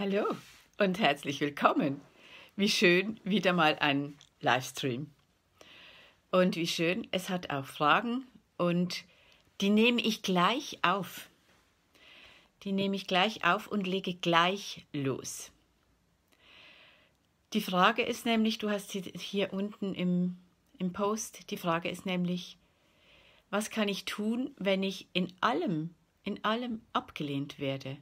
Hallo und herzlich willkommen. Wie schön wieder mal ein Livestream. Und wie schön, es hat auch Fragen und die nehme ich gleich auf. Die nehme ich gleich auf und lege gleich los. Die Frage ist nämlich, du hast sie hier unten im, im Post, die Frage ist nämlich, was kann ich tun, wenn ich in allem, in allem abgelehnt werde?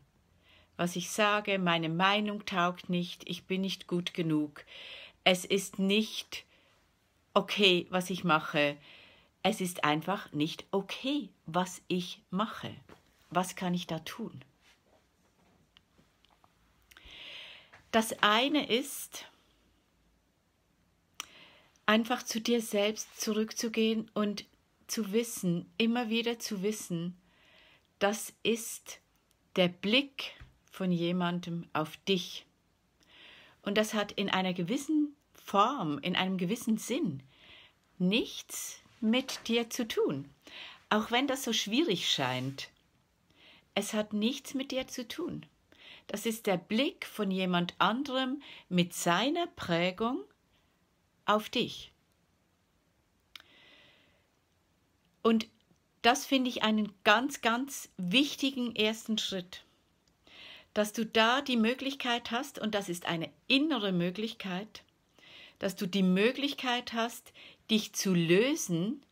was ich sage, meine Meinung taugt nicht, ich bin nicht gut genug, es ist nicht okay, was ich mache, es ist einfach nicht okay, was ich mache. Was kann ich da tun? Das eine ist, einfach zu dir selbst zurückzugehen und zu wissen, immer wieder zu wissen, das ist der Blick von jemandem auf dich. Und das hat in einer gewissen Form, in einem gewissen Sinn nichts mit dir zu tun. Auch wenn das so schwierig scheint. Es hat nichts mit dir zu tun. Das ist der Blick von jemand anderem mit seiner Prägung auf dich. Und das finde ich einen ganz, ganz wichtigen ersten Schritt dass du da die Möglichkeit hast, und das ist eine innere Möglichkeit, dass du die Möglichkeit hast, dich zu lösen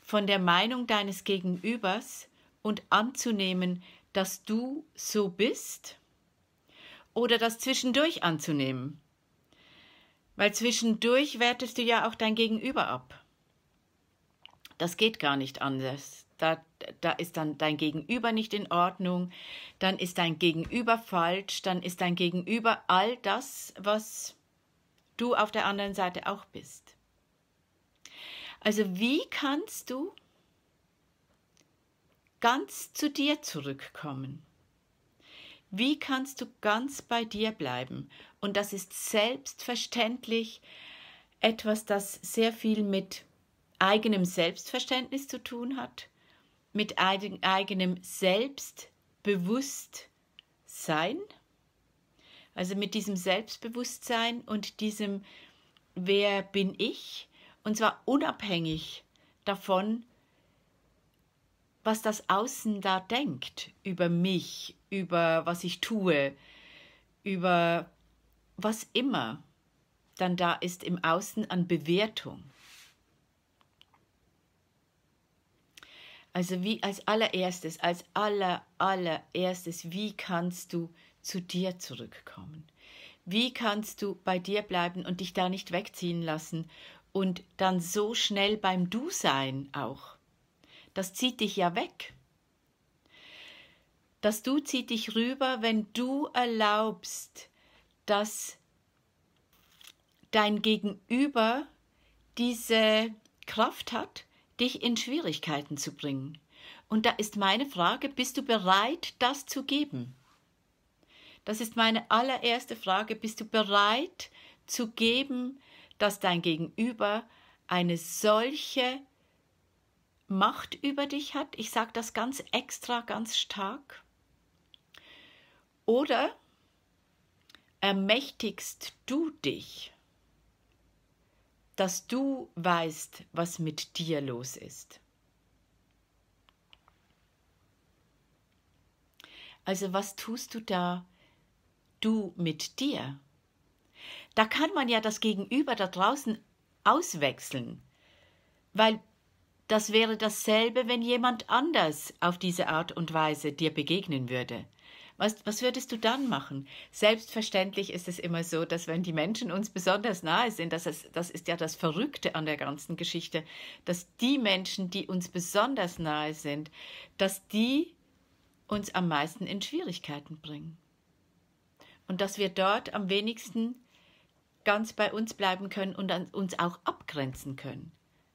von der Meinung deines Gegenübers und anzunehmen, dass du so bist oder das zwischendurch anzunehmen. Weil zwischendurch wertest du ja auch dein Gegenüber ab. Das geht gar nicht anders da, da ist dann dein Gegenüber nicht in Ordnung, dann ist dein Gegenüber falsch, dann ist dein Gegenüber all das, was du auf der anderen Seite auch bist. Also wie kannst du ganz zu dir zurückkommen? Wie kannst du ganz bei dir bleiben? Und das ist selbstverständlich etwas, das sehr viel mit eigenem Selbstverständnis zu tun hat, mit eigenem Selbstbewusstsein, also mit diesem Selbstbewusstsein und diesem Wer bin ich? Und zwar unabhängig davon, was das Außen da denkt über mich, über was ich tue, über was immer dann da ist im Außen an Bewertung. Also wie als allererstes, als aller, allererstes, wie kannst du zu dir zurückkommen? Wie kannst du bei dir bleiben und dich da nicht wegziehen lassen und dann so schnell beim Du sein auch? Das zieht dich ja weg. Das Du zieht dich rüber, wenn du erlaubst, dass dein Gegenüber diese Kraft hat, dich in Schwierigkeiten zu bringen. Und da ist meine Frage, bist du bereit, das zu geben? Das ist meine allererste Frage, bist du bereit zu geben, dass dein Gegenüber eine solche Macht über dich hat? Ich sage das ganz extra, ganz stark. Oder ermächtigst du dich? dass du weißt, was mit dir los ist. Also was tust du da, du mit dir? Da kann man ja das Gegenüber da draußen auswechseln, weil das wäre dasselbe, wenn jemand anders auf diese Art und Weise dir begegnen würde. Was, was würdest du dann machen? Selbstverständlich ist es immer so, dass wenn die Menschen uns besonders nahe sind, das ist, das ist ja das Verrückte an der ganzen Geschichte, dass die Menschen, die uns besonders nahe sind, dass die uns am meisten in Schwierigkeiten bringen. Und dass wir dort am wenigsten ganz bei uns bleiben können und uns auch abgrenzen können.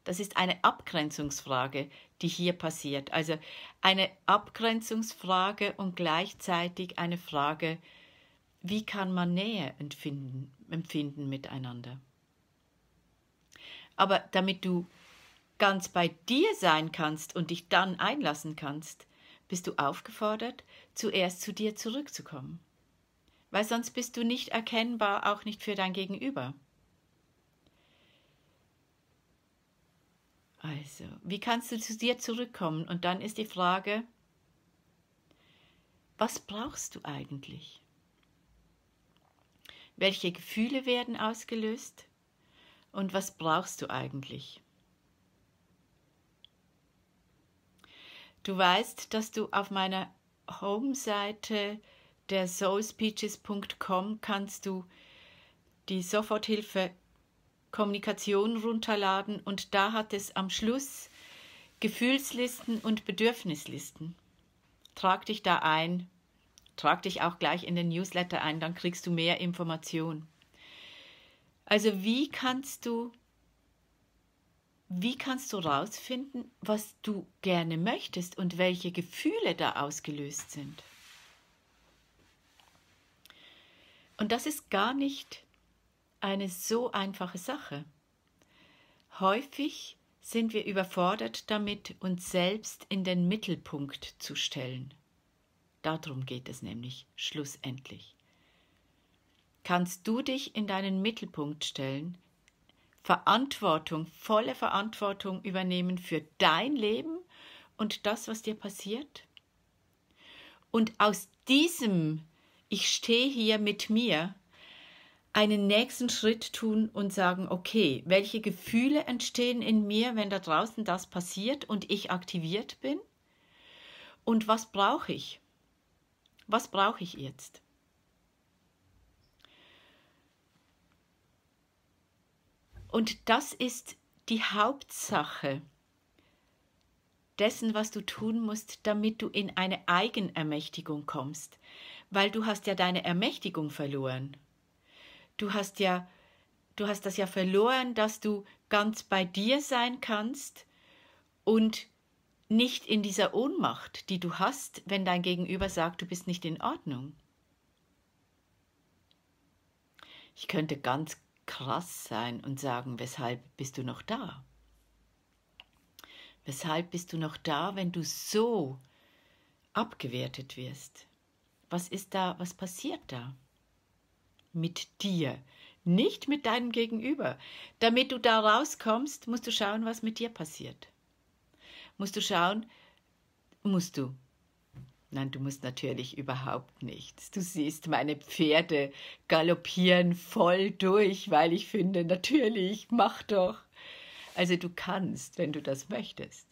Das ist eine Abgrenzungsfrage, die hier passiert. Also eine Abgrenzungsfrage und gleichzeitig eine Frage, wie kann man Nähe empfinden, empfinden miteinander. Aber damit du ganz bei dir sein kannst und dich dann einlassen kannst, bist du aufgefordert, zuerst zu dir zurückzukommen. Weil sonst bist du nicht erkennbar, auch nicht für dein Gegenüber. Also, wie kannst du zu dir zurückkommen? Und dann ist die Frage, was brauchst du eigentlich? Welche Gefühle werden ausgelöst? Und was brauchst du eigentlich? Du weißt, dass du auf meiner Home-Seite der soulspeeches.com kannst du die Soforthilfe Kommunikation runterladen und da hat es am Schluss Gefühlslisten und Bedürfnislisten. Trag dich da ein, trag dich auch gleich in den Newsletter ein, dann kriegst du mehr Informationen. Also wie kannst du wie kannst du rausfinden, was du gerne möchtest und welche Gefühle da ausgelöst sind? Und das ist gar nicht eine so einfache Sache. Häufig sind wir überfordert damit, uns selbst in den Mittelpunkt zu stellen. Darum geht es nämlich schlussendlich. Kannst du dich in deinen Mittelpunkt stellen, Verantwortung, volle Verantwortung übernehmen für dein Leben und das, was dir passiert? Und aus diesem Ich stehe hier mit mir einen nächsten Schritt tun und sagen, okay, welche Gefühle entstehen in mir, wenn da draußen das passiert und ich aktiviert bin? Und was brauche ich? Was brauche ich jetzt? Und das ist die Hauptsache dessen, was du tun musst, damit du in eine Eigenermächtigung kommst, weil du hast ja deine Ermächtigung verloren du hast ja, du hast das ja verloren, dass du ganz bei dir sein kannst und nicht in dieser Ohnmacht, die du hast, wenn dein Gegenüber sagt, du bist nicht in Ordnung. Ich könnte ganz krass sein und sagen, weshalb bist du noch da? Weshalb bist du noch da, wenn du so abgewertet wirst? Was ist da, was passiert da? mit dir, nicht mit deinem Gegenüber. Damit du da rauskommst, musst du schauen, was mit dir passiert. Musst du schauen, musst du. Nein, du musst natürlich überhaupt nichts. Du siehst, meine Pferde galoppieren voll durch, weil ich finde, natürlich, mach doch. Also du kannst, wenn du das möchtest,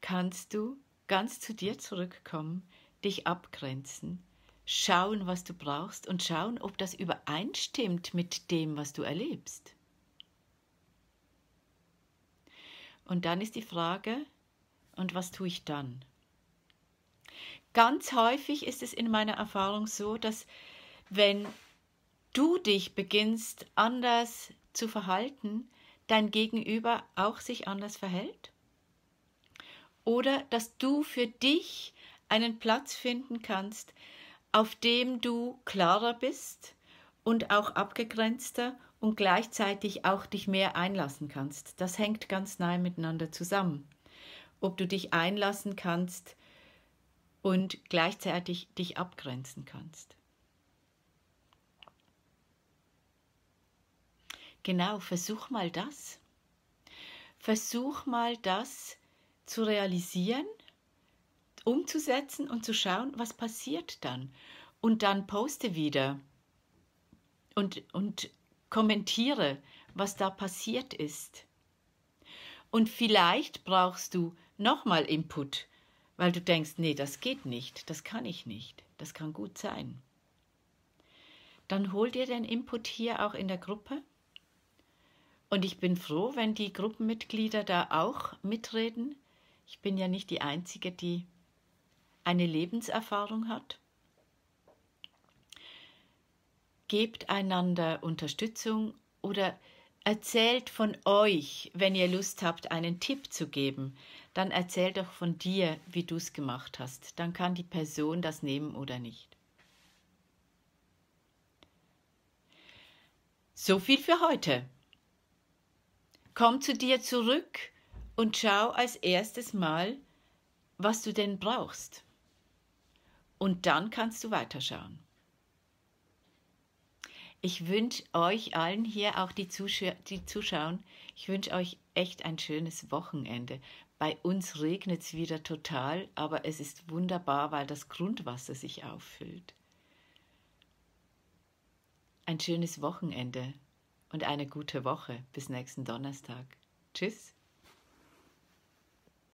kannst du ganz zu dir zurückkommen, dich abgrenzen schauen, was du brauchst und schauen, ob das übereinstimmt mit dem, was du erlebst. Und dann ist die Frage, und was tue ich dann? Ganz häufig ist es in meiner Erfahrung so, dass wenn du dich beginnst anders zu verhalten, dein Gegenüber auch sich anders verhält? Oder dass du für dich einen Platz finden kannst, auf dem du klarer bist und auch abgegrenzter und gleichzeitig auch dich mehr einlassen kannst. Das hängt ganz nahe miteinander zusammen. Ob du dich einlassen kannst und gleichzeitig dich abgrenzen kannst. Genau, versuch mal das. Versuch mal das zu realisieren umzusetzen und zu schauen, was passiert dann. Und dann poste wieder und, und kommentiere, was da passiert ist. Und vielleicht brauchst du nochmal Input, weil du denkst, nee, das geht nicht, das kann ich nicht, das kann gut sein. Dann hol dir den Input hier auch in der Gruppe. Und ich bin froh, wenn die Gruppenmitglieder da auch mitreden. Ich bin ja nicht die Einzige, die eine Lebenserfahrung hat. Gebt einander Unterstützung oder erzählt von euch, wenn ihr Lust habt, einen Tipp zu geben. Dann erzählt doch von dir, wie du es gemacht hast. Dann kann die Person das nehmen oder nicht. So viel für heute. Komm zu dir zurück und schau als erstes mal, was du denn brauchst. Und dann kannst du weiterschauen. Ich wünsche euch allen hier, auch die, Zusch die zuschauen, ich wünsche euch echt ein schönes Wochenende. Bei uns regnet es wieder total, aber es ist wunderbar, weil das Grundwasser sich auffüllt. Ein schönes Wochenende und eine gute Woche. Bis nächsten Donnerstag. Tschüss.